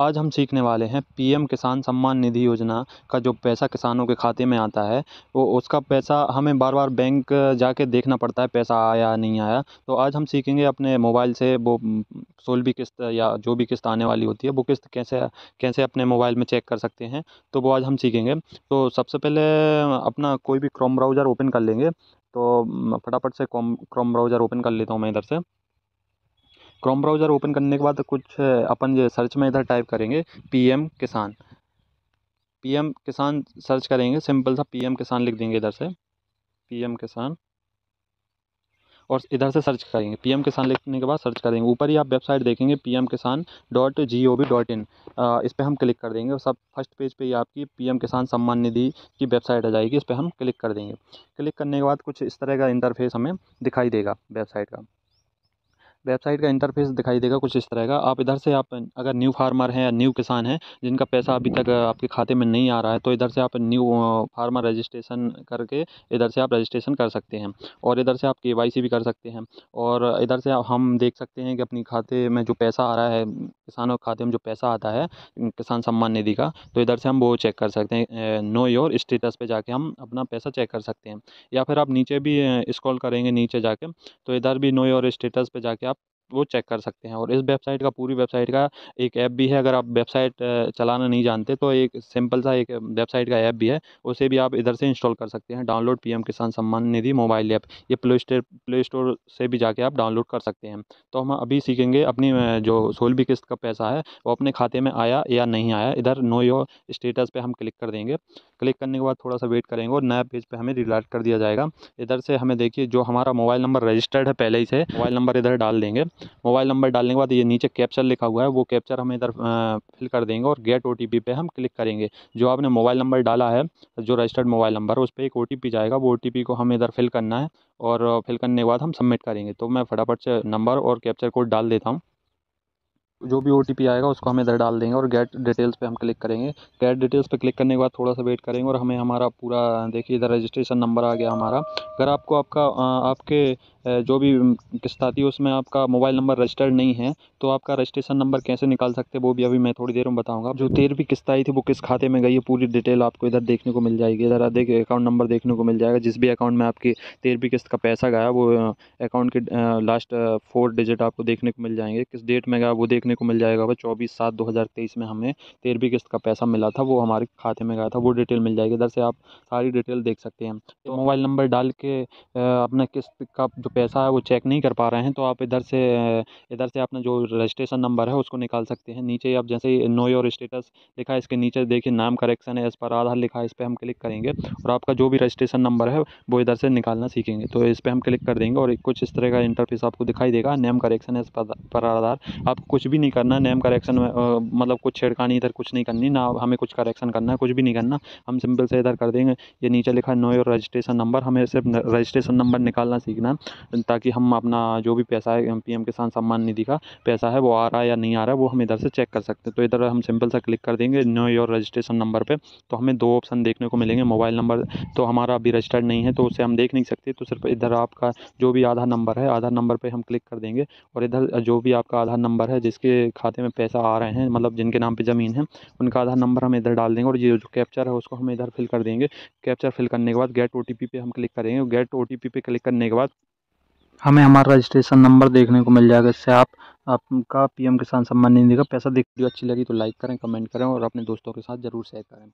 आज हम सीखने वाले हैं पीएम किसान सम्मान निधि योजना का जो पैसा किसानों के खाते में आता है वो उसका पैसा हमें बार बार बैंक जाके देखना पड़ता है पैसा आया नहीं आया तो आज हम सीखेंगे अपने मोबाइल से वो सोल भी किस्त या जो भी किस्त आने वाली होती है वो किस्त कैसे कैसे अपने मोबाइल में चेक कर सकते हैं तो वो आज हम सीखेंगे तो सबसे पहले अपना कोई भी क्रोम ब्राउज़र ओपन कर लेंगे तो फटाफट से क्रोम क्रोम ब्राउज़र ओपन कर लेता हूँ मैं इधर से क्रोम ब्राउज़र ओपन करने के बाद कुछ अपन जो सर्च में इधर टाइप करेंगे P M Kisan P M Kisan search करेंगे सिंपल सा पी एम किसान लिख देंगे इधर से पी एम किसान और इधर से सर्च करेंगे पी एम किसान लिखने के बाद सर्च करेंगे ऊपर ही आप वेबसाइट देखेंगे P M Kisan dot G O V dot in इस पर हम क्लिक कर देंगे और सब फर्स्ट पेज पे ही आपकी पी एम किसान सम्मान निधि की वेबसाइट आ जाएगी इस पर हम क्लिक कर देंगे क्लिक करने के बाद कुछ इस तरह का इंटरफेस हमें दिखाई देगा वेबसाइट का वेबसाइट का इंटरफेस दिखाई देगा कुछ इस तरह का आप इधर से आप अगर न्यू फार्मर हैं या न्यू किसान हैं जिनका पैसा अभी तक आपके खाते में नहीं आ रहा है तो इधर से आप न्यू फार्मर रजिस्ट्रेशन करके इधर से आप रजिस्ट्रेशन कर सकते हैं और इधर से आप के वाई सी भी कर सकते हैं और इधर से हम देख सकते हैं कि अपनी खाते में जो पैसा आ रहा है किसानों के खाते में जो पैसा आता है किसान सम्मान निधि का तो इधर से हम वो चेक कर सकते हैं नो योर स्टेटस पे जाके हम अपना पैसा चेक कर सकते हैं या फिर आप नीचे भी स्क्रॉल करेंगे नीचे जाके तो इधर भी नो योर स्टेटस पे जाके आप वो चेक कर सकते हैं और इस वेबसाइट का पूरी वेबसाइट का एक ऐप भी है अगर आप वेबसाइट चलाना नहीं जानते तो एक सिंपल सा एक वेबसाइट का ऐप भी है उसे भी आप इधर से इंस्टॉल कर सकते हैं download PM Kisan Samman Nidhi mobile app ये प्ले स्टोर प्ले स्टोर से भी जाके आप डाउनलोड कर सकते हैं तो हम अभी सीखेंगे अपनी जो सोलहवीं किस्त का पैसा है वो अपने खाते में आया या नहीं आया इधर नो योर स्टेटस पर हम क्लिक कर देंगे क्लिक करने के बाद थोड़ा सा वेट करेंगे और नया पेज पर हमें रिलाइट कर दिया जाएगा इधर से हमें देखिए जो हमारा मोबाइल नंबर रजिस्टर्ड है पहले ही से मोबाइल नंबर इधर डाल देंगे मोबाइल नंबर डालने के बाद ये नीचे कैप्चर लिखा हुआ है वो कैप्चर हम इधर फिल कर देंगे और गेट ओ पे हम क्लिक करेंगे जो आपने मोबाइल नंबर डाला है जो रजिस्टर्ड मोबाइल नंबर उस पर एक ओ जाएगा वो ओ को हम इधर फिल करना है और फिल करने के बाद हम सबमिट करेंगे तो मैं फटाफट से नंबर और कैप्चर कोड डाल देता हूँ जो भी ओ टी पी आएगा उसको हम इधर डाल देंगे और गेट डिटेल्स पे हम क्लिक करेंगे गेट डिटेल्स पे क्लिक करने के बाद थोड़ा सा वेट करेंगे और हमें हमारा पूरा देखिए इधर रजिस्ट्रेशन नंबर आ गया हमारा अगर आपको आपका आपके जो भी किस्त आती है उसमें आपका मोबाइल नंबर रजिस्टर्ड नहीं है तो आपका रजिस्ट्रेशन नंबर कैसे निकाल सकते वो भी अभी मैं थोड़ी देर में बताऊँगा जो भी किस्त आई थी वो किस खाते में गई है पूरी डिटेल आपको इधर देखने को मिल जाएगी इधर देखिए अकाउंट नंबर देखने को मिल जाएगा जिस भी अकाउंट में आपकी भी किस्त का पैसा गया वो अकाउंट के लास्ट फोर डिजिट आपको देखने को मिल जाएंगे किस डेट में गया वो देखने देखने को मिल जाएगा वह चौबीस सात दो हज़ार तेईस में हमें तेरहवीं किस्त का पैसा मिला था वो हमारे खाते में गया था वो डिटेल मिल जाएगी इधर से आप सारी डिटेल देख सकते हैं तो मोबाइल नंबर डाल के अपना किस्त का जो पैसा है वो चेक नहीं कर पा रहे हैं तो आप इधर से इधर से अपना जो रजिस्ट्रेशन नंबर है उसको निकाल सकते हैं नीचे आप जैसे नो योर स्टेटस लिखा है इसके नीचे देखिए नाम करेक्शन है इस पर आधार लिखा है इस पर हम क्लिक करेंगे और आपका जो भी रजिस्ट्रेशन नंबर है वो इधर से निकालना सीखेंगे तो इस पर हम क्लिक कर देंगे और कुछ इस तरह का इंटरफेस आपको दिखाई देगा नेम करेक्शन है इस पर आधार आपको कुछ भी भी नहीं करना नेम करेक्शन मतलब कुछ छेड़खानी इधर कुछ नहीं करनी ना हमें कुछ करेक्शन करना है कुछ भी नहीं करना हम सिंपल से इधर कर देंगे ये नीचे लिखा है नो योर रजिस्ट्रेशन नंबर हमें सिर्फ रजिस्ट्रेशन नंबर निकालना सीखना है ताकि हम अपना जो भी पैसा है पी एम किसान सम्मान निधि का पैसा है वो आ रहा है या नहीं आ रहा है वो हम इधर से चेक कर सकते हैं तो इधर हम सिंपल सा क्लिक कर देंगे नो योर रजिस्ट्रेशन नंबर पर तो हमें दो ऑप्शन देखने को मिलेंगे मोबाइल नंबर तो हमारा अभी रजिस्टर्ड नहीं है तो उसे हम देख नहीं सकते तो सिर्फ इधर आपका जो भी आधार नंबर है आधार नंबर पर हम क्लिक कर देंगे और इधर जो भी आपका आधार नंबर है जिसके जिनके खाते में पैसा आ रहे हैं मतलब जिनके नाम पे ज़मीन है उनका आधार नंबर हम इधर डाल देंगे और ये जो कैप्चर है उसको हम इधर फिल कर देंगे कैप्चर फिल करने के बाद गेट ओ पे हम क्लिक करेंगे और गेट ओ पे क्लिक करने के बाद हमें हमारा रजिस्ट्रेशन नंबर देखने को मिल जाएगा इससे आप आपका पीएम किसान सम्मान निधि का पैसा देख वीडियो अच्छी लगी तो लाइक करें कमेंट करें और अपने दोस्तों के साथ ज़रूर शेयर करें